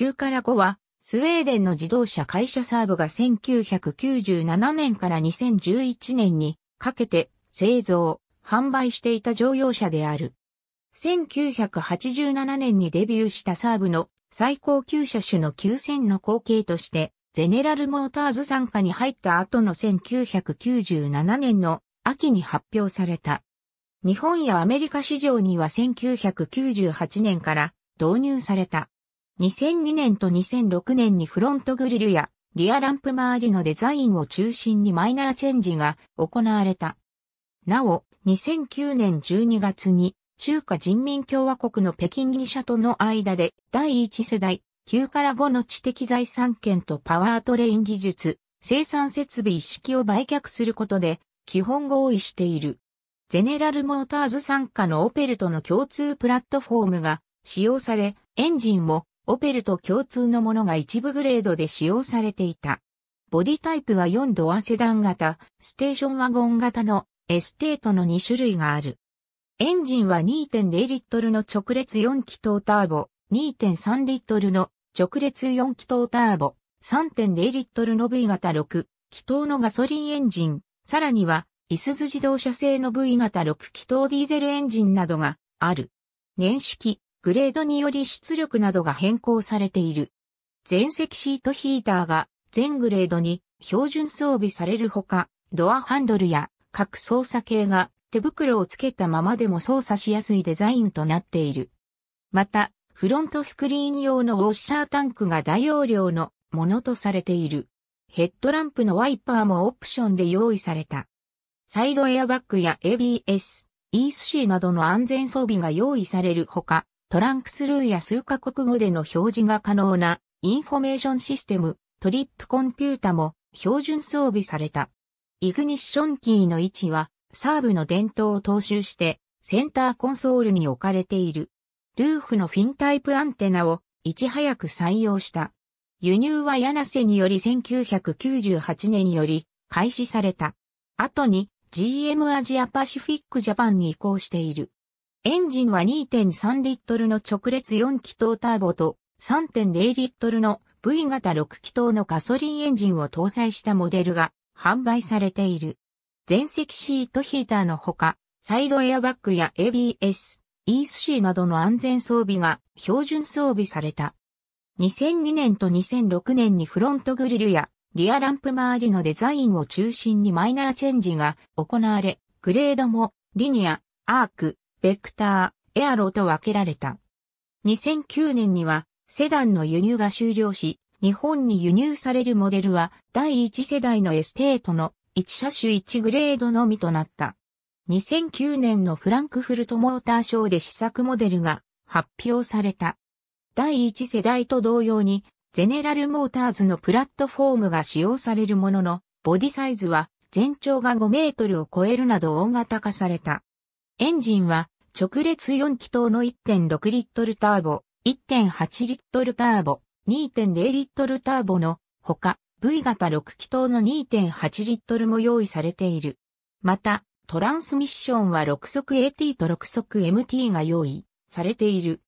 9から5は、スウェーデンの自動車会社サーブが1997年から2011年にかけて製造、販売していた乗用車である。1987年にデビューしたサーブの最高級車種の9000の後継として、ゼネラルモーターズ参加に入った後の1997年の秋に発表された。日本やアメリカ市場には1998年から導入された。2002年と2006年にフロントグリルやリアランプ周りのデザインを中心にマイナーチェンジが行われた。なお、2009年12月に中華人民共和国の北京議社との間で第1世代9から5の知的財産権とパワートレイン技術、生産設備一式を売却することで基本合意している。ゼネラルモーターズ傘下のオペルとの共通プラットフォームが使用され、エンジンもオペルと共通のものが一部グレードで使用されていた。ボディタイプは4ドアセダン型、ステーションワゴン型のエステートの2種類がある。エンジンは2.0リットルの直列4気筒ターボ、2.3リットルの直列4気筒ターボ、3.0リットルの V 型6気筒のガソリンエンジン、さらには、イスズ自動車製の V 型6気筒ディーゼルエンジンなどがある。年式、グレードにより出力などが変更されている。全席シートヒーターが全グレードに標準装備されるほか、ドアハンドルや各操作系が手袋をつけたままでも操作しやすいデザインとなっている。また、フロントスクリーン用のウォッシャータンクが大容量のものとされている。ヘッドランプのワイパーもオプションで用意された。サイドエアバッグや ABS、e c などの安全装備が用意されるほか、トランクスルーや数カ国語での表示が可能なインフォメーションシステム、トリップコンピュータも標準装備された。イグニッションキーの位置は、サーブの伝統を踏襲して、センターコンソールに置かれている。ルーフのフィンタイプアンテナをいち早く採用した。輸入は柳瀬により1998年より開始された。後に GM アジアパシフィックジャパンに移行している。エンジンは2.3リットルの直列4気筒ターボと3.0リットルの V 型6気筒のガソリンエンジンを搭載したモデルが販売されている。前席シートヒーターのほか、サイドエアバッグや ABS、ESC などの安全装備が標準装備された。2002年と2006年にフロントグリルやリアランプ周りのデザインを中心にマイナーチェンジが行われ、グレードもリニア、アーク、ベクター、エアロと分けられた。2009年にはセダンの輸入が終了し、日本に輸入されるモデルは第1世代のエステートの1車種1グレードのみとなった。2009年のフランクフルトモーターショーで試作モデルが発表された。第1世代と同様に、ゼネラルモーターズのプラットフォームが使用されるものの、ボディサイズは全長が5メートルを超えるなど大型化された。エンジンは直列4気筒の1.6リットルターボ、1.8リットルターボ、2.0リットルターボのほか V 型6気筒の2.8リットルも用意されている。また、トランスミッションは6速 AT と6速 MT が用意されている。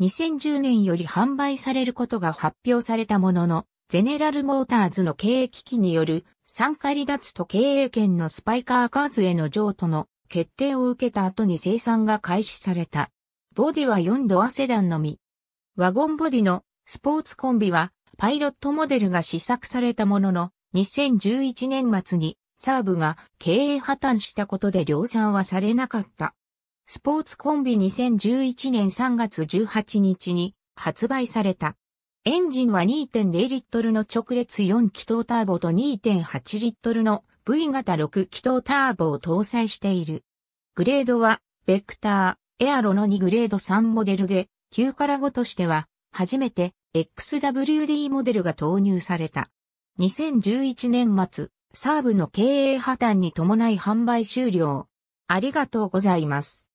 2010年より販売されることが発表されたものの、ゼネラルモーターズの経営危機による参加離脱と経営権のスパイカーカーズへの譲渡の決定を受けた後に生産が開始された。ボディは4ドアセダンのみ。ワゴンボディのスポーツコンビはパイロットモデルが試作されたものの2011年末にサーブが経営破綻したことで量産はされなかった。スポーツコンビ2011年3月18日に発売された。エンジンは2.0リットルの直列4気筒ターボと2.8リットルの V 型6気筒ターボを搭載している。グレードは、ベクター、エアロの2グレード3モデルで、9から5としては、初めて XWD モデルが投入された。2011年末、サーブの経営破綻に伴い販売終了。ありがとうございます。